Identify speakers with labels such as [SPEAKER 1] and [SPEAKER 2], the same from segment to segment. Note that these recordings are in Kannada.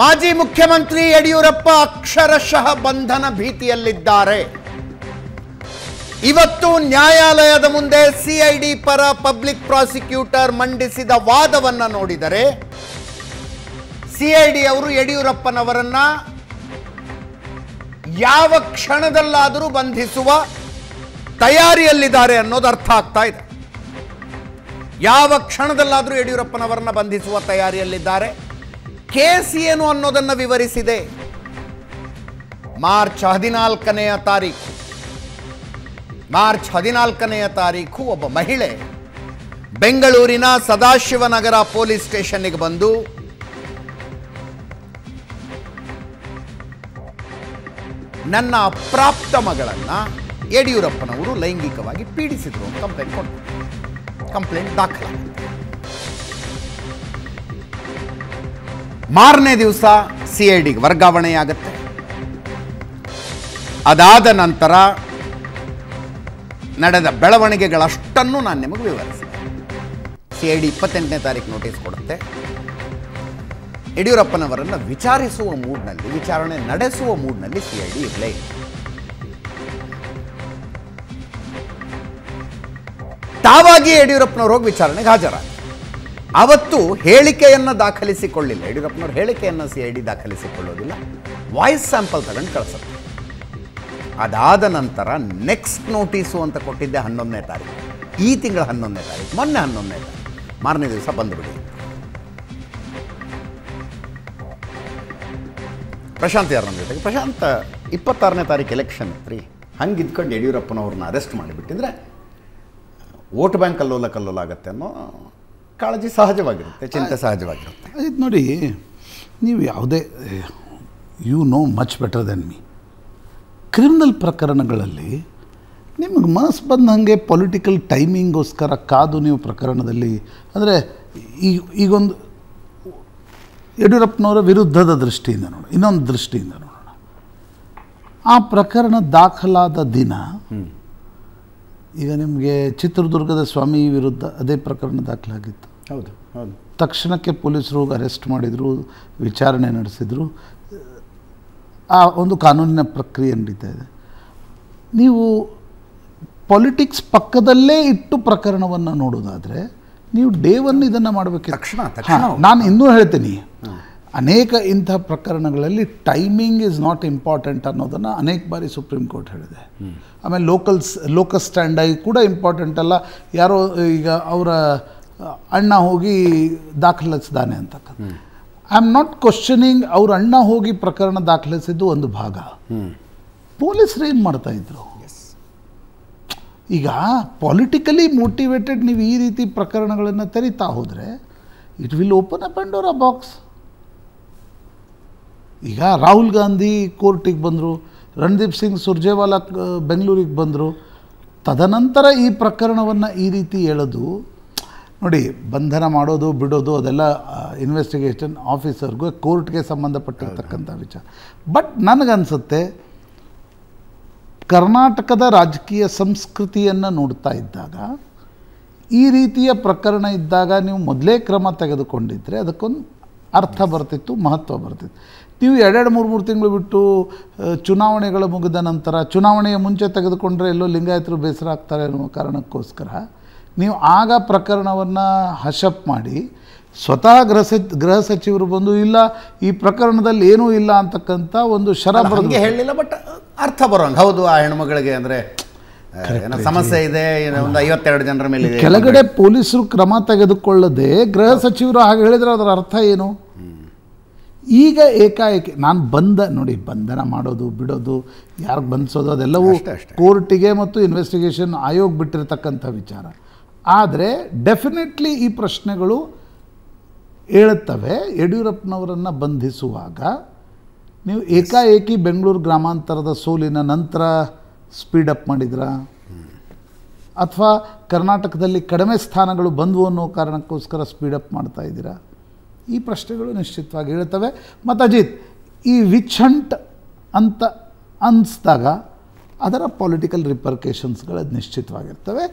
[SPEAKER 1] ಮಾಜಿ ಮುಖ್ಯಮಂತ್ರಿ ಯಡಿಯೂರಪ್ಪ ಅಕ್ಷರಶಃ ಬಂಧನ ಭೀತಿಯಲ್ಲಿದ್ದಾರೆ ಇವತ್ತು ನ್ಯಾಯಾಲಯದ ಮುಂದೆ ಸಿಐಡಿ ಪರ ಪಬ್ಲಿಕ್ ಪ್ರಾಸಿಕ್ಯೂಟರ್ ಮಂಡಿಸಿದ ವಾದವನ್ನು ನೋಡಿದರೆ ಸಿಐಡಿ ಅವರು ಯಡಿಯೂರಪ್ಪನವರನ್ನ ಯಾವ ಕ್ಷಣದಲ್ಲಾದರೂ ಬಂಧಿಸುವ ತಯಾರಿಯಲ್ಲಿದ್ದಾರೆ ಅನ್ನೋದು ಅರ್ಥ ಆಗ್ತಾ ಇದೆ ಯಾವ ಕ್ಷಣದಲ್ಲಾದರೂ ಯಡಿಯೂರಪ್ಪನವರನ್ನ ಬಂಧಿಸುವ ತಯಾರಿಯಲ್ಲಿದ್ದಾರೆ ಕೇಸ್ ಏನು ಅನ್ನೋದನ್ನು ವಿವರಿಸಿದೆ ಮಾರ್ಚ್ ಹದಿನಾಲ್ಕನೆಯ ತಾರೀಕು ಮಾರ್ಚ್ ಹದಿನಾಲ್ಕನೆಯ ತಾರೀಖು ಒಬ್ಬ ಮಹಿಳೆ ಬೆಂಗಳೂರಿನ ಸದಾಶಿವನಗರ ಪೊಲೀಸ್ ಸ್ಟೇಷನ್ನಿಗೆ ಬಂದು ನನ್ನ ಅಪ್ರಾಪ್ತ ಮಗಳನ್ನು ಯಡಿಯೂರಪ್ಪನವರು ಲೈಂಗಿಕವಾಗಿ ಪೀಡಿಸಿದರು ಕಂಪ್ಲೇಂಟ್ ಕೊಟ್ಟರು ಕಂಪ್ಲೇಂಟ್ ದಾಖಲಾಗಿದೆ ಮಾರನೇ ದಿವಸ ಸಿ ಐ ಡಿಗೆ ವರ್ಗಾವಣೆಯಾಗತ್ತೆ ಅದಾದ ನಂತರ ನಡೆದ ಬೆಳವಣಿಗೆಗಳಷ್ಟನ್ನು ನಾನು ನಿಮಗೆ ವಿವರಿಸಿ ಸಿ ಐ ಡಿ ಇಪ್ಪತ್ತೆಂಟನೇ ತಾರೀಕು ನೋಟಿಸ್ ಕೊಡುತ್ತೆ ಯಡಿಯೂರಪ್ಪನವರನ್ನು ವಿಚಾರಿಸುವ ಮೂಡ್ನಲ್ಲಿ ವಿಚಾರಣೆ ನಡೆಸುವ ಮೂಡ್ನಲ್ಲಿ ಸಿ ಐ ಡಿ ಇರಲೇ ತಾವಾಗಿ ಯಡಿಯೂರಪ್ಪನವರು ಹೋಗಿ ವಿಚಾರಣೆಗೆ ಹಾಜರಾಗಿ ಅವತ್ತು ಹೇಳಿಕೆಯನ್ನು ದಾಖಲಿಸಿಕೊಳ್ಳಿಲ್ಲ ಯಡಿಯೂರಪ್ಪನವ್ರ ಹೇಳಿಕೆಯನ್ನು ಸಿ ಐ ಡಿ ದಾಖಲಿಸಿಕೊಳ್ಳೋದಿಲ್ಲ ವಾಯ್ಸ್ ಸ್ಯಾಂಪಲ್ ತಗೊಂಡು ಕಳಿಸುತ್ತೆ ಅದಾದ ನಂತರ ನೆಕ್ಸ್ಟ್ ನೋಟಿಸು ಅಂತ ಕೊಟ್ಟಿದ್ದೆ ಹನ್ನೊಂದನೇ ತಾರೀಕು ಈ ತಿಂಗಳ ಹನ್ನೊಂದನೇ ತಾರೀಕು ಮೊನ್ನೆ ಹನ್ನೊಂದನೇ ತಾರೀಕು ಮಾರನೇ ದಿವಸ ಬಂದುಬಿಡಿ ಪ್ರಶಾಂತ್ ಯಾರ ನಮ್ಮ ಜೊತೆಗೆ ಪ್ರಶಾಂತ್ ಇಪ್ಪತ್ತಾರನೇ ತಾರೀಕು ಎಲೆಕ್ಷನ್ ಇತ್ತು ರೀ ಹಂಗೆ ಇದ್ಕೊಂಡು ಯಡಿಯೂರಪ್ಪನವ್ರನ್ನ ಅರೆಸ್ಟ್ ಮಾಡಿಬಿಟ್ಟಿದ್ರೆ ವೋಟ್ ಬ್ಯಾಂಕ್ ಕಲ್ಲೋಲ ಕಲ್ಲೋಲಾಗತ್ತೆ ಅನ್ನೋ ಕಾಳಜಿ ಸಹಜವಾಗಿರುತ್ತೆ ಚಿಂತೆ
[SPEAKER 2] ಸಹಜವಾಗಿರುತ್ತೆ ಇದು ನೋಡಿ ನೀವು ಯಾವುದೇ you know much better than me criminal ಪ್ರಕರಣಗಳಲ್ಲಿ ನಿಮಗೆ ಮನಸ್ಸು ಬಂದ ಹಾಗೆ ಪೊಲಿಟಿಕಲ್ ಟೈಮಿಂಗೋಸ್ಕರ ಕಾದು ನೀವು ಪ್ರಕರಣದಲ್ಲಿ ಅಂದರೆ ಈ ಈಗೊಂದು ಯಡಿಯೂರಪ್ಪನವರ ವಿರುದ್ಧದ ದೃಷ್ಟಿಯಿಂದ ನೋಡೋಣ ಇನ್ನೊಂದು ದೃಷ್ಟಿಯಿಂದ ನೋಡೋಣ ಆ ಪ್ರಕರಣ ದಾಖಲಾದ ದಿನ ಈಗ ನಿಮಗೆ ಚಿತ್ರದುರ್ಗದ ಸ್ವಾಮಿ ವಿರುದ್ಧ ಅದೇ ಪ್ರಕರಣ ದಾಖಲಾಗಿತ್ತು ಹೌದು ಹೌದು ತಕ್ಷಣಕ್ಕೆ ಪೊಲೀಸರು ಅರೆಸ್ಟ್ ಮಾಡಿದರು ವಿಚಾರಣೆ ನಡೆಸಿದರು ಆ ಒಂದು ಕಾನೂನಿನ ಪ್ರಕ್ರಿಯೆ ನಡೀತಾ ಇದೆ ನೀವು ಪೊಲಿಟಿಕ್ಸ್ ಪಕ್ಕದಲ್ಲೇ ಇಟ್ಟು ಪ್ರಕರಣವನ್ನು ನೋಡೋದಾದರೆ ನೀವು ಡೇ ಒನ್ ಇದನ್ನು ಮಾಡಬೇಕು ತಕ್ಷಣ ನಾನು ಇನ್ನೂ ಹೇಳ್ತೀನಿ ಅನೇಕ ಇಂಥ ಪ್ರಕರಣಗಳಲ್ಲಿ ಟೈಮಿಂಗ್ ಇಸ್ ನಾಟ್ ಇಂಪಾರ್ಟೆಂಟ್ ಅನ್ನೋದನ್ನು ಅನೇಕ ಬಾರಿ ಸುಪ್ರೀಂ ಕೋರ್ಟ್ ಹೇಳಿದೆ ಆಮೇಲೆ ಲೋಕಲ್ಸ್ ಲೋಕಲ್ ಸ್ಟ್ಯಾಂಡಾಗಿ ಕೂಡ ಇಂಪಾರ್ಟೆಂಟ್ ಅಲ್ಲ ಯಾರೋ ಈಗ ಅವರ ಅಣ್ಣ ಹೋಗಿ ದಾಖಲಿಸಿದಾನೆ ಅಂತ ಐ ಆಮ್ ನಾಟ್ ಕ್ವಶನಿಂಗ್ ಅವ್ರ ಅಣ್ಣ ಹೋಗಿ ಪ್ರಕರಣ ದಾಖಲಿಸಿದ್ದು ಒಂದು ಭಾಗ ಪೊಲೀಸರು ಏನು ಮಾಡ್ತಾ ಎಸ್ ಈಗ ಪಾಲಿಟಿಕಲಿ ಮೋಟಿವೇಟೆಡ್ ನೀವು ಈ ರೀತಿ ಪ್ರಕರಣಗಳನ್ನು ತೆರೀತಾ ಹೋದರೆ it will open up and a box ಈಗ ರಾಹುಲ್ ಗಾಂಧಿ ಕೋರ್ಟಿಗೆ ಬಂದರು ರಣದೀಪ್ ಸಿಂಗ್ ಸುರ್ಜೇವಾಲಾ ಬೆಂಗಳೂರಿಗೆ ಬಂದರು ತದನಂತರ ಈ ಪ್ರಕರಣವನ್ನು ಈ ರೀತಿ ಎಳೆದು ನೋಡಿ ಬಂಧನ ಮಾಡೋದು ಬಿಡೋದು ಅದೆಲ್ಲ ಇನ್ವೆಸ್ಟಿಗೇಷನ್ ಆಫೀಸರ್ಗೂ ಕೋರ್ಟ್ಗೆ ಸಂಬಂಧಪಟ್ಟಿರ್ತಕ್ಕಂಥ ವಿಚಾರ ಬಟ್ ನನಗನ್ಸುತ್ತೆ ಕರ್ನಾಟಕದ ರಾಜಕೀಯ ಸಂಸ್ಕೃತಿಯನ್ನು ನೋಡ್ತಾ ಇದ್ದಾಗ ಈ ರೀತಿಯ ಪ್ರಕರಣ ಇದ್ದಾಗ ನೀವು ಮೊದಲೇ ಕ್ರಮ ತೆಗೆದುಕೊಂಡಿದ್ದರೆ ಅದಕ್ಕೊಂದು ಅರ್ಥ ಬರ್ತಿತ್ತು ಮಹತ್ವ ಬರ್ತಿತ್ತು ನೀವು ಎರಡೆರಡು ಮೂರು ಮೂರು ತಿಂಗಳು ಬಿಟ್ಟು ಚುನಾವಣೆಗಳು ಮುಗಿದ ನಂತರ ಚುನಾವಣೆಯ ಮುಂಚೆ ತೆಗೆದುಕೊಂಡ್ರೆ ಎಲ್ಲೋ ಲಿಂಗಾಯತರು ಬೇಸರ ಆಗ್ತಾರೆ ಅನ್ನುವ ಕಾರಣಕ್ಕೋಸ್ಕರ ನೀವು ಆಗ ಪ್ರಕರಣವನ್ನು ಹಶಪ್ ಮಾಡಿ ಸ್ವತಃ ಗೃಹ ಗೃಹ ಸಚಿವರು ಬಂದು ಇಲ್ಲ ಈ ಪ್ರಕರಣದಲ್ಲಿ ಏನೂ ಇಲ್ಲ ಅಂತಕ್ಕಂಥ ಒಂದು ಬರೋದಕ್ಕೆ ಹೇಳಲಿಲ್ಲ ಬಟ್ ಅರ್ಥ ಬರೋಂಗೆ ಹೌದು ಆ ಹೆಣ್ಮಗಳಿಗೆ
[SPEAKER 1] ಅಂದರೆ ಸಮಸ್ಯೆ ಇದೆ ಒಂದು ಐವತ್ತೆರಡು ಜನರ ಮೇಲೆ ಕೆಳಗಡೆ
[SPEAKER 2] ಪೊಲೀಸರು ಕ್ರಮ ತೆಗೆದುಕೊಳ್ಳದೆ ಗೃಹ ಸಚಿವರು ಹಾಗೆ ಹೇಳಿದರೆ ಅದರ ಅರ್ಥ ಏನು ಈಗ ಏಕಾಏಕಿ ನಾನು ಬಂದ ನೋಡಿ ಬಂಧನ ಮಾಡೋದು ಬಿಡೋದು ಯಾರಿಗೆ ಬಂಧಿಸೋದು ಅದೆಲ್ಲವೂ ಕೋರ್ಟಿಗೆ ಮತ್ತು ಇನ್ವೆಸ್ಟಿಗೇಷನ್ ಆಯೋಗ ಬಿಟ್ಟಿರತಕ್ಕಂಥ ವಿಚಾರ ಆದರೆ ಡೆಫಿನೆಟ್ಲಿ ಈ ಪ್ರಶ್ನೆಗಳು ಹೇಳುತ್ತವೆ ಯಡಿಯೂರಪ್ಪನವರನ್ನು ಬಂಧಿಸುವಾಗ ನೀವು ಏಕಾಏಕಿ ಬೆಂಗಳೂರು ಗ್ರಾಮಾಂತರದ ಸೋಲಿನ ನಂತರ ಸ್ಪೀಡಪ್ ಮಾಡಿದ್ರಾ ಅಥವಾ ಕರ್ನಾಟಕದಲ್ಲಿ ಕಡಿಮೆ ಸ್ಥಾನಗಳು ಬಂದವು ಅನ್ನೋ ಕಾರಣಕ್ಕೋಸ್ಕರ ಸ್ಪೀಡಪ್ ಮಾಡ್ತಾ ಇದ್ದೀರಾ ಈ ಪ್ರಶ್ನೆಗಳು ನಿಶ್ಚಿತವಾಗಿ ಹೇಳುತ್ತವೆ ಮತ್ತು ಅಜಿತ್ ಈ ವಿಚ್ಛಂಟ್ ಅಂತ ಅನ್ನಿಸ್ದಾಗ ಅದರ ಪೊಲಿಟಿಕಲ್ ರಿಪರ್ಕೇಷನ್ಸ್ಗಳು ನಿಶ್ಚಿತವಾಗಿರ್ತವೆ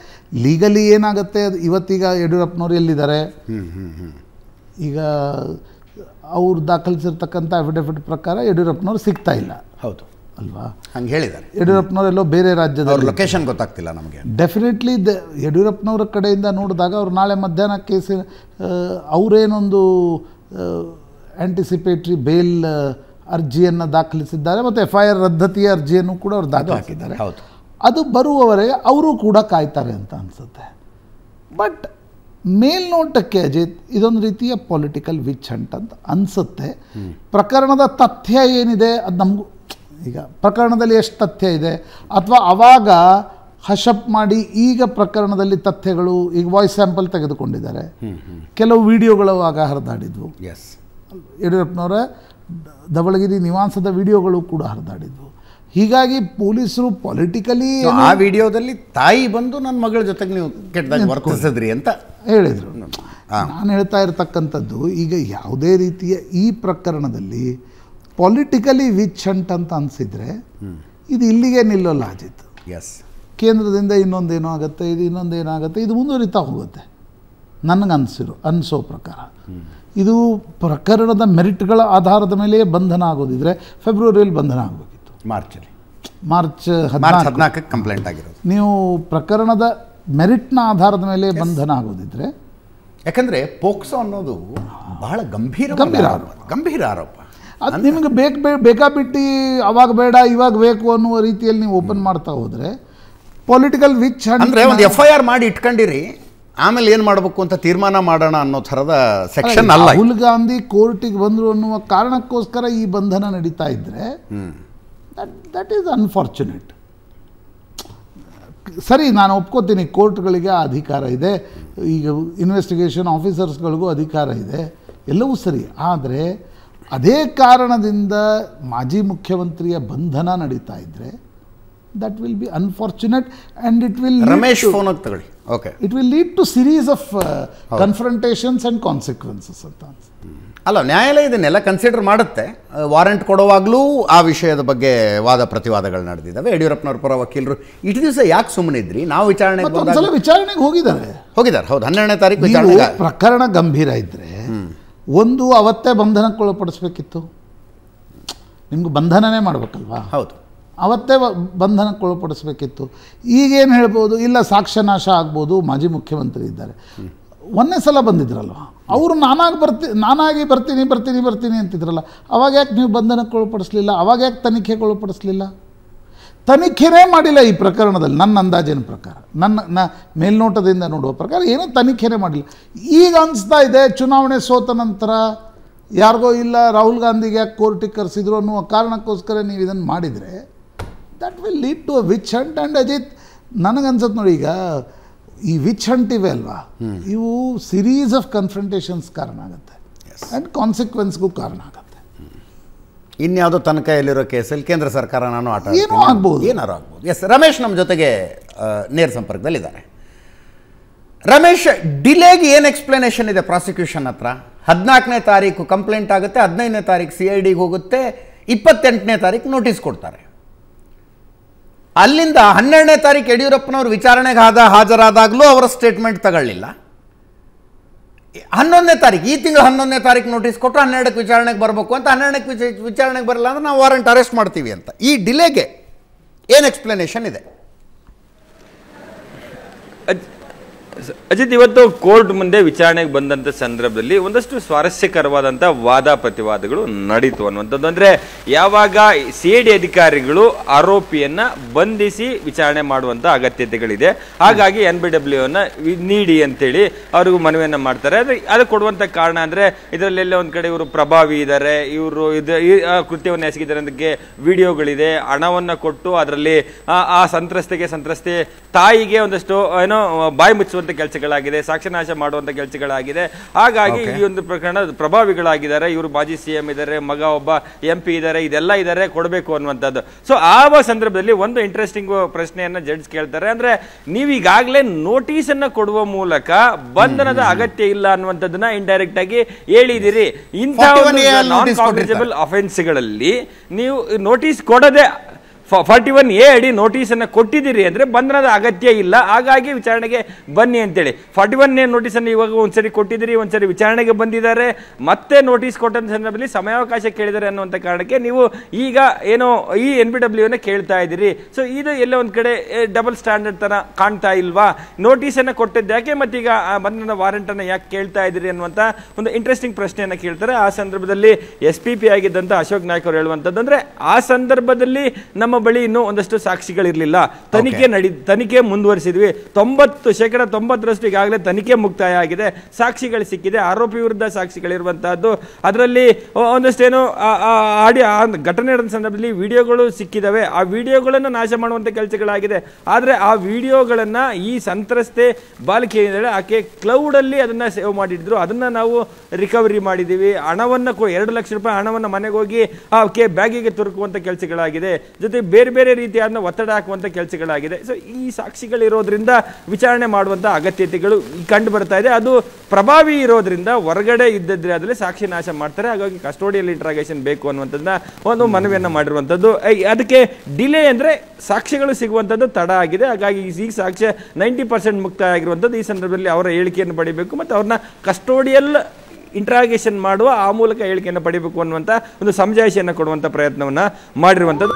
[SPEAKER 2] ಲೀಗಲಿ ಏನಾಗುತ್ತೆ ಅದು ಇವತ್ತೀಗ ಯಡಿಯೂರಪ್ಪನವ್ರು ಎಲ್ಲಿದ್ದಾರೆ ಈಗ ಅವ್ರು ದಾಖಲಿಸಿರ್ತಕ್ಕಂಥ ಅಫಿಡವಿಟ್ ಪ್ರಕಾರ ಯಡಿಯೂರಪ್ಪನವ್ರು ಸಿಗ್ತಾ ಇಲ್ಲ ಹೌದು ಅಲ್ವಾ ಹಂಗೆ ಹೇಳಿದ್ದಾರೆ ಎಲ್ಲೋ ಬೇರೆ ರಾಜ್ಯದ ಲೊಕೇಶನ್ ಗೊತ್ತಾಗ್ತಿಲ್ಲ ನಮಗೆ ಡೆಫಿನೆಟ್ಲಿ ದ ಯಡಿಯೂರಪ್ಪನವ್ರ ಕಡೆಯಿಂದ ನೋಡಿದಾಗ ಅವ್ರು ನಾಳೆ ಮಧ್ಯಾಹ್ನ ಕೇಸಿನ ಅವರೇನೊಂದು ಆ್ಯಂಟಿಸಿಪೇಟ್ರಿ ಬೇಲ್ ಅರ್ಜಿಯನ್ನು ದಾಖಲಿಸಿದ್ದಾರೆ ಮತ್ತು ಎಫ್ ಐ ಆರ್ ರದ್ದತಿಯ ಅರ್ಜಿಯನ್ನು ಕೂಡ ಅವರು ದಾಖಲಿಸಿದ್ದಾರೆ ಅದು ಬರುವವರೆಗೆ ಅವರು ಕೂಡ ಕಾಯ್ತಾರೆ ಅಂತ ಅನಿಸುತ್ತೆ ಬಟ್ ಮೇಲ್ನೋಟಕ್ಕೆ ಅಜಿತ್ ಇದೊಂದು ರೀತಿಯ ಪೊಲಿಟಿಕಲ್ ವಿಚ್ ಹಂಟ್ ಅಂತ ಅನಿಸುತ್ತೆ ಪ್ರಕರಣದ ತಥ್ಯ ಏನಿದೆ ಅದು ನಮಗೂ ಈಗ ಪ್ರಕರಣದಲ್ಲಿ ಎಷ್ಟು ತಥ್ಯ ಇದೆ ಅಥವಾ ಆವಾಗ ಹಶಪ್ ಮಾಡಿ ಈಗ ಪ್ರಕರಣದಲ್ಲಿ ತಥ್ಯಗಳು ಈಗ ವಾಯ್ಸ್ ಸ್ಯಾಂಪಲ್ ತೆಗೆದುಕೊಂಡಿದ್ದಾರೆ ಕೆಲವು ವಿಡಿಯೋಗಳು ಆಗ ಹರಿದಾಡಿದ್ವು ಎಸ್ ಯಡಿಯೂರಪ್ಪನವರ ಧವಳಗಿರಿ ನಿವಾಸದ ವಿಡಿಯೋಗಳು ಕೂಡ ಹರಿದಾಡಿದ್ವು ಹೀಗಾಗಿ ಪೊಲೀಸರು ಪೊಲಿಟಿಕಲಿ ಆ ವಿಡಿಯೋದಲ್ಲಿ ತಾಯಿ ಬಂದು ನನ್ನ ಮಗಳ ಜೊತೆಗೆ ನೀವು
[SPEAKER 1] ಕೆಟ್ಟದಾಗಿ ವರ್ಕಿಸಿದ್ರಿ ಅಂತ
[SPEAKER 2] ಹೇಳಿದರು ನಾನು ಹೇಳ್ತಾ ಇರತಕ್ಕಂಥದ್ದು ಈಗ ಯಾವುದೇ ರೀತಿಯ ಈ ಪ್ರಕರಣದಲ್ಲಿ ಪೊಲಿಟಿಕಲಿ ವಿಚ್ ಅಂಟ್ ಅಂತ ಅನಿಸಿದರೆ ಇದು ಇಲ್ಲಿಗೆ ನಿಲ್ಲಲ್ಲ ಅಜಿತ್ ಎಸ್ ಕೇಂದ್ರದಿಂದ ಇನ್ನೊಂದೇನೋ ಆಗುತ್ತೆ ಇದು ಇನ್ನೊಂದೇನಾಗುತ್ತೆ ಇದು ಮುಂದುವರಿತಾ ಹೋಗುತ್ತೆ ನನಗೆ ಅನಿಸಿರೋ ಅನಿಸೋ ಪ್ರಕಾರ ಇದು ಪ್ರಕರಣದ ಮೆರಿಟ್ಗಳ ಆಧಾರದ ಮೇಲೆ ಬಂಧನ ಆಗೋದಿದ್ರೆ ಫೆಬ್ರವರಿಯಲ್ಲಿ ಬಂಧನ ಆಗಬೇಕಿತ್ತು ಮಾರ್ಚಲ್ಲಿ ಮಾರ್ಚ್ ಹದಿನಾಲ್ಕು
[SPEAKER 1] ಕಂಪ್ಲೇಂಟ್ ಆಗಿರೋದು
[SPEAKER 2] ನೀವು ಪ್ರಕರಣದ ಮೆರಿಟ್ನ ಆಧಾರದ ಮೇಲೆ ಬಂಧನ ಆಗೋದಿದ್ರೆ
[SPEAKER 1] ಯಾಕಂದ್ರೆ ಪೋಕ್ಸೋ ಅನ್ನೋದು ಬಹಳ ಗಂಭೀರ ಗಂಭೀರ ಆರೋಪ ಗಂಭೀರ ಆರೋಪ
[SPEAKER 2] ಅದು ನಿಮಗೆ ಬೇಕು ಬೇ ಬೇಕಾಬಿಟ್ಟು ಅವಾಗ ಬೇಡ ಇವಾಗ ಬೇಕು ಅನ್ನುವ ರೀತಿಯಲ್ಲಿ ನೀವು ಓಪನ್ ಮಾಡ್ತಾ ಹೋದರೆ ಪೊಲಿಟಿಕಲ್ ವಿಚ್ ಅಂದರೆ ಒಂದು ಎಫ್ ಐ ಆರ್ ಮಾಡಿ ಇಟ್ಕೊಂಡಿರಿ ಆಮೇಲೆ ಏನು ಮಾಡಬೇಕು ಅಂತ
[SPEAKER 1] ತೀರ್ಮಾನ ಮಾಡೋಣ ಅನ್ನೋ ಥರದ ಸೆಕ್ಷನ್ ಅಲ್ಲ ರಾಹುಲ್
[SPEAKER 2] ಗಾಂಧಿ ಕೋರ್ಟಿಗೆ ಬಂದರು ಅನ್ನುವ ಕಾರಣಕ್ಕೋಸ್ಕರ ಈ ಬಂಧನ ನಡೀತಾ ಇದ್ದರೆ ದಟ್ ದಟ್ ಈಸ್ ಅನ್ಫಾರ್ಚುನೇಟ್ ಸರಿ ನಾನು ಒಪ್ಕೋತೀನಿ ಕೋರ್ಟ್ಗಳಿಗೆ ಆ ಅಧಿಕಾರ ಇದೆ ಈಗ ಇನ್ವೆಸ್ಟಿಗೇಷನ್ ಆಫೀಸರ್ಸ್ಗಳಿಗೂ ಅಧಿಕಾರ ಇದೆ ಎಲ್ಲವೂ ಸರಿ ಆದರೆ ಅದೇ ಕಾರಣದಿಂದ ಮಾಜಿ ಮುಖ್ಯಮಂತ್ರಿಯ ಬಂಧನ ನಡೀತಾ ಇದ್ದರೆ that will be unfortunate and it will Ramesh phone
[SPEAKER 1] ತಗೊಳ್ಳಿ okay
[SPEAKER 2] it will lead to series of confrontations and consequences ಅಂತ ಅಲ್ಲ ನ್ಯಾಯಾಲಯ ಇದನ್ನೆಲ್ಲ ಕನ್ಸಿಡರ್ ಮಾಡುತ್ತೆ
[SPEAKER 1] ವಾರೆಂಟ್ ಕೊಡುವಾಗಲೂ ಆ ವಿಷಯದ ಬಗ್ಗೆ ವಾದ ಪ್ರತಿವಾದಗಳು ನಡೆದಿದ್ದಾವೆ ಯಡಿಯೂರಪ್ಪನವ್ರ ಪರ ವಕೀಲರು ಇಷ್ಟು ದಿವಸ ಯಾಕೆ ಸುಮ್ಮನೆ ಇದ್ರಿ ನಾವು ವಿಚಾರಣೆ ವಿಚಾರಣೆಗೆ ಹೋಗಿದ್ದಾರೆ ಹೋಗಿದ್ದಾರೆ ಹೌದು ಹನ್ನೆರಡನೇ ತಾರೀಕು ವಿಚಾರಣೆ
[SPEAKER 2] ಪ್ರಕರಣ ಗಂಭೀರ ಇದ್ರೆ ಒಂದು ಅವತ್ತೇ ಬಂಧನಕ್ಕೊಳಪಡಿಸ್ಬೇಕಿತ್ತು ನಿಮ್ಗೆ ಬಂಧನನೇ ಮಾಡಬೇಕಲ್ವಾ ಹೌದು ಅವತ್ತೇ ಬಂಧನಕ್ಕೆ ಒಳಪಡಿಸ್ಬೇಕಿತ್ತು ಈಗೇನು ಹೇಳ್ಬೋದು ಇಲ್ಲ ಸಾಕ್ಷ್ಯನಾಶ ಆಗ್ಬೋದು ಮಾಜಿ ಮುಖ್ಯಮಂತ್ರಿ ಇದ್ದಾರೆ ಒಂದೇ ಸಲ ಬಂದಿದ್ರಲ್ವ ಅವರು ನಾನಾಗಿ ಬರ್ತಿ ನಾನಾಗಿ ಬರ್ತೀನಿ ಬರ್ತೀನಿ ಬರ್ತೀನಿ ಅಂತಿದ್ರಲ್ಲ ಅವಾಗ ಯಾಕೆ ನೀವು ಬಂಧನಕ್ಕೆ ಒಳಪಡಿಸ್ಲಿಲ್ಲ ಅವಾಗ ಯಾಕೆ ತನಿಖೆಗೆ ಒಳಪಡಿಸ್ಲಿಲ್ಲ ತನಿಖೆನೇ ಮಾಡಿಲ್ಲ ಈ ಪ್ರಕರಣದಲ್ಲಿ ನನ್ನ ಅಂದಾಜಿನ ಪ್ರಕಾರ ನನ್ನ ನ ಮೇಲ್ನೋಟದಿಂದ ನೋಡುವ ಪ್ರಕಾರ ಏನೂ ತನಿಖೆನೇ ಮಾಡಿಲ್ಲ ಈಗ ಅನಿಸ್ತಾ ಇದೆ ಚುನಾವಣೆ ಸೋತ ನಂತರ ಯಾರಿಗೋ ಇಲ್ಲ ರಾಹುಲ್ ಗಾಂಧಿಗೆ ಯಾಕೆ ಕೋರ್ಟಿಗೆ ಕರೆಸಿದ್ರು ಅನ್ನುವ ಕಾರಣಕ್ಕೋಸ್ಕರ ನೀವು ಇದನ್ನು ಮಾಡಿದರೆ that will lead to a witch hunt and Ajit ನನಗನ್ಸತ್ ನೋಡಿ ಈಗ ಈ ವಿಚ್ ಹಂಟ್ ಇವೆ ಅಲ್ವಾ ಇವು ಸಿರೀಸ್ ಆಫ್ ಕನ್ಫ್ರಂಟೇಷನ್ಸ್ ಕಾರಣ ಆಗುತ್ತೆ ಆ್ಯಂಡ್ ಕಾನ್ಸಿಕ್ವೆನ್ಸ್ಗೂ ಕಾರಣ ಆಗುತ್ತೆ
[SPEAKER 1] ಇನ್ಯಾವುದೋ ತನಕ ಎಲ್ಲಿರೋ ಕೇಸಲ್ಲಿ ಕೇಂದ್ರ ಸರ್ಕಾರ ನಾನು ಆಟ ಏನೂ ಆಗ್ಬೋದು ಏನಾರು ಆಗ್ಬೋದು ಎಸ್ ರಮೇಶ್ ನಮ್ಮ ಜೊತೆಗೆ ನೇರ ಸಂಪರ್ಕದಲ್ಲಿದ್ದಾರೆ ರಮೇಶ್ ಡಿಲೇಗೆ ಏನು ಎಕ್ಸ್ಪ್ಲನೇಷನ್ ಇದೆ ಪ್ರಾಸಿಕ್ಯೂಷನ್ ಹತ್ರ ಹದಿನಾಲ್ಕನೇ ತಾರೀಕು ಕಂಪ್ಲೇಂಟ್ ಆಗುತ್ತೆ ಹದಿನೈದನೇ ತಾರೀಕು ಸಿ ಐ ಡಿಗೆ ಹೋಗುತ್ತೆ ಇಪ್ಪತ್ತೆಂಟನೇ ತಾರೀಕು ನೋಟಿಸ್ ಕೊಡ್ತಾರೆ ಅಲ್ಲಿಂದ ಹನ್ನೆರಡನೇ ತಾರೀಕು ಯಡಿಯೂರಪ್ಪನವರು ವಿಚಾರಣೆಗೆ ಆದ ಹಾಜರಾದಾಗಲೂ ಅವರ ಸ್ಟೇಟ್ಮೆಂಟ್ ತಗೊಳ್ಳಿಲ್ಲ ಹನ್ನೊಂದನೇ ತಾರೀಕು ಈ ತಿಂಗಳು ಹನ್ನೊಂದನೇ ತಾರೀಕು ನೋಟಿಸ್ ಕೊಟ್ಟು ಹನ್ನೆರಡಕ್ಕೆ ವಿಚಾರಣೆಗೆ ಬರಬೇಕು ಅಂತ ಹನ್ನೆರಡಕ್ಕೆ ವಿಚಾರಣೆಗೆ ಬರಲ್ಲ ಅಂದರೆ ನಾವು ವಾರೆಂಟ್ ಅರೆಸ್ಟ್ ಮಾಡ್ತೀವಿ ಅಂತ ಈ ಡಿಲೇಗೆ ಏನು ಎಕ್ಸ್ಪ್ಲನೇಷನ್ ಇದೆ
[SPEAKER 3] ಅಜಿತ್ ಇವತ್ತು ಕೋರ್ಟ್ ಮುಂದೆ ವಿಚಾರಣೆಗೆ ಬಂದಂತ ಸಂದರ್ಭದಲ್ಲಿ ಒಂದಷ್ಟು ಸ್ವಾರಸ್ಯಕರವಾದಂತ ವಾದ ಪ್ರತಿವಾದಗಳು ನಡೀತು ಅನ್ನುವಂಥದ್ದು ಅಂದ್ರೆ ಯಾವಾಗ ಸಿ ಡಿ ಅಧಿಕಾರಿಗಳು ಆರೋಪಿಯನ್ನ ಬಂಧಿಸಿ ವಿಚಾರಣೆ ಮಾಡುವಂತ ಅಗತ್ಯತೆಗಳಿದೆ ಹಾಗಾಗಿ ಎನ್ ಬಿ ಅನ್ನ ನೀಡಿ ಅಂತೇಳಿ ಅವ್ರಿಗೂ ಮನವಿಯನ್ನ ಮಾಡ್ತಾರೆ ಅದು ಅದಕ್ಕೆ ಕೊಡುವಂತ ಕಾರಣ ಅಂದರೆ ಇದರಲ್ಲೆಲ್ಲ ಒಂದ್ ಕಡೆ ಇವರು ಪ್ರಭಾವಿ ಇದ್ದಾರೆ ಇವರು ಇದು ಕೃತ್ಯವನ್ನು ಎಸಗಿದ್ದಾರೆ ಅದಕ್ಕೆ ವಿಡಿಯೋಗಳಿದೆ ಹಣವನ್ನು ಕೊಟ್ಟು ಅದರಲ್ಲಿ ಆ ಸಂತ್ರಸ್ತೆಗೆ ಸಂತ್ರಸ್ತೆ ತಾಯಿಗೆ ಒಂದಷ್ಟು ಏನೋ ಬಾಯಿ ಮುಚ್ಚುವ ಮಾಡುವಂಥ ಕೆಲಸಗಳಾಗಿದೆ ಸಾಕ್ಷನಾಶ ಮಾಡುವಂಥ ಕೆಲಸಗಳಾಗಿದೆ ಹಾಗಾಗಿ ಈ ಒಂದು ಪ್ರಕರಣ ಪ್ರಭಾವಿಗಳಾಗಿದ್ದಾರೆ ಇವರು ಮಾಜಿ ಸಿಎಂ ಎಂ ಇದ್ದಾರೆ ಮಗ ಒಬ್ಬ ಎಂ ಪಿ ಇದ್ದಾರೆ ಇದೆಲ್ಲ ಇದ್ದಾರೆ ಕೊಡಬೇಕು ಅನ್ನುವಂಥದ್ದು ಸೊ ಆ ಸಂದರ್ಭದಲ್ಲಿ ಒಂದು ಇಂಟ್ರೆಸ್ಟಿಂಗ್ ಪ್ರಶ್ನೆಯನ್ನು ಜಡ್ಜ್ ಕೇಳ್ತಾರೆ ಅಂದ್ರೆ ನೀವು ಈಗಾಗಲೇ ನೋಟಿಸ್ ಅನ್ನ ಕೊಡುವ ಮೂಲಕ ಬಂಧನದ ಅಗತ್ಯ ಇಲ್ಲ ಅನ್ನುವಂಥದ್ದನ್ನ ಇಂಡೈರೆಕ್ಟ್ ಆಗಿ ಹೇಳಿದಿರಿ ಒಂದು ನಾನ್ ಕಾಗ್ನಿಜಬಲ್ ಅಫೆನ್ಸ್ಗಳಲ್ಲಿ ನೀವು ನೋಟಿಸ್ ಕೊಡದೆ ಫಾರ್ಟಿ ಒನ್ ಎ ಅಡಿ ನೋಟಿಸನ್ನು ಕೊಟ್ಟಿದ್ದೀರಿ ಅಂದರೆ ಬಂಧನದ ಅಗತ್ಯ ಇಲ್ಲ ಹಾಗಾಗಿ ವಿಚಾರಣೆಗೆ ಬನ್ನಿ ಅಂತೇಳಿ ಫಾರ್ಟಿ ಒನ್ ಎ ನೋಟಿಸನ್ನು ಇವಾಗ ಒಂದ್ಸರಿ ಕೊಟ್ಟಿದ್ದೀರಿ ಒಂದ್ಸರಿ ವಿಚಾರಣೆಗೆ ಬಂದಿದ್ದಾರೆ ಮತ್ತೆ ನೋಟಿಸ್ ಕೊಟ್ಟಂಥ ಸಂದರ್ಭದಲ್ಲಿ ಸಮಯಾವಕಾಶ ಕೇಳಿದ್ದಾರೆ ಅನ್ನುವಂಥ ಕಾರಣಕ್ಕೆ ನೀವು ಈಗ ಏನೋ ಈ ಎನ್ ಬಿ ಡಬ್ಲ್ಯೂನ ಕೇಳ್ತಾ ಇದ್ದೀರಿ ಸೊ ಇದು ಎಲ್ಲ ಒಂದು ಕಡೆ ಡಬಲ್ ಸ್ಟ್ಯಾಂಡರ್ಡ್ ಥರ ಕಾಣ್ತಾ ಇಲ್ವಾ ನೋಟಿಸನ್ನು ಕೊಟ್ಟದ್ದು ಯಾಕೆ ಮತ್ತೀಗ ಬಂಧನದ ವಾರಂಟನ್ನು ಯಾಕೆ ಕೇಳ್ತಾ ಇದ್ದೀರಿ ಅನ್ನುವಂಥ ಒಂದು ಇಂಟ್ರೆಸ್ಟಿಂಗ್ ಪ್ರಶ್ನೆಯನ್ನು ಕೇಳ್ತಾರೆ ಆ ಸಂದರ್ಭದಲ್ಲಿ ಎಸ್ ಪಿ ಪಿ ಆಗಿದ್ದಂಥ ಅಶೋಕ್ ನಾಯ್ಕ್ ಅವರು ಹೇಳುವಂಥದ್ದು ಅಂದರೆ ಆ ಸಂದರ್ಭದಲ್ಲಿ ನಮ್ಮ ನಮ್ಮ ಬಳಿ ಇನ್ನೂ ಒಂದಷ್ಟು ಸಾಕ್ಷಿಗಳಿರಲಿಲ್ಲ ತನಿಖೆ ನಡಿ ತನಿಖೆ ಮುಂದುವರಿಸಿದ್ವಿ ತೊಂಬತ್ತು ಶೇಕಡ ತೊಂಬತ್ತರಷ್ಟು ಈಗಾಗಲೇ ತನಿಖೆ ಮುಕ್ತಾಯ ಆಗಿದೆ ಸಾಕ್ಷಿಗಳು ಸಿಕ್ಕಿದೆ ಆರೋಪಿ ವಿರುದ್ಧ ಸಾಕ್ಷಿಗಳಿರುವಂತಹದ್ದು ಅದರಲ್ಲಿ ಒಂದಷ್ಟೇನು ಆಡಿಯೋ ಘಟನೆ ನಡೆದ ಸಂದರ್ಭದಲ್ಲಿ ವಿಡಿಯೋಗಳು ಸಿಕ್ಕಿದವೆ ಆ ವಿಡಿಯೋಗಳನ್ನು ನಾಶ ಮಾಡುವಂಥ ಕೆಲಸಗಳಾಗಿದೆ ಆದರೆ ಆ ವಿಡಿಯೋಗಳನ್ನು ಈ ಸಂತ್ರಸ್ತೆ ಬಾಲಕಿ ಏನಿದೆ ಆಕೆ ಕ್ಲೌಡಲ್ಲಿ ಅದನ್ನು ಸೇವ್ ಮಾಡಿದ್ರು ಅದನ್ನು ನಾವು ರಿಕವರಿ ಮಾಡಿದ್ದೀವಿ ಹಣವನ್ನು ಎರಡು ಲಕ್ಷ ರೂಪಾಯಿ ಹಣವನ್ನು ಮನೆಗೆ ಹೋಗಿ ಆಕೆ ಬ್ಯಾಗಿಗೆ ತುರುಕುವಂತ ಕೆಲಸಗಳಾಗಿದೆ ಜೊತೆ ಬೇರೆ ಬೇರೆ ರೀತಿಯಾದ ಒತ್ತಡ ಹಾಕುವಂಥ ಕೆಲಸಗಳಾಗಿದೆ ಸೊ ಈ ಸಾಕ್ಷಿಗಳಿರೋದ್ರಿಂದ ವಿಚಾರಣೆ ಮಾಡುವಂಥ ಅಗತ್ಯತೆಗಳು ಕಂಡು ಬರ್ತಾ ಇದೆ ಅದು ಪ್ರಭಾವಿ ಇರೋದ್ರಿಂದ ಹೊರಗಡೆ ಇದ್ದಿದ್ರೆ ಅದರಲ್ಲಿ ಸಾಕ್ಷಿ ನಾಶ ಮಾಡ್ತಾರೆ ಹಾಗಾಗಿ ಕಸ್ಟೋಡಿಯಲ್ ಇಂಟ್ರಾಗೇಷನ್ ಬೇಕು ಅನ್ನುವಂಥದ್ದನ್ನ ಒಂದು ಮನವಿಯನ್ನು ಮಾಡಿರುವಂಥದ್ದು ಅದಕ್ಕೆ ಡಿಲೇ ಅಂದರೆ ಸಾಕ್ಷಿಗಳು ಸಿಗುವಂಥದ್ದು ತಡ ಆಗಿದೆ ಹಾಗಾಗಿ ಈ ಸಾಕ್ಷ್ಯ ನೈಂಟಿ ಪರ್ಸೆಂಟ್ ಮುಕ್ತ ಆಗಿರುವಂಥದ್ದು ಈ ಸಂದರ್ಭದಲ್ಲಿ ಅವರ ಹೇಳಿಕೆಯನ್ನು ಪಡಿಬೇಕು ಮತ್ತು ಅವ್ರನ್ನ ಕಸ್ಟೋಡಿಯಲ್ ಇಂಟ್ರಾಗೇಷನ್ ಮಾಡುವ ಆ ಮೂಲಕ ಹೇಳಿಕೆಯನ್ನು ಪಡಿಬೇಕು ಅನ್ನುವಂಥ ಒಂದು ಸಮಜಾಯಿಷಿಯನ್ನು ಕೊಡುವಂಥ ಪ್ರಯತ್ನವನ್ನು ಮಾಡಿರುವಂಥದ್ದು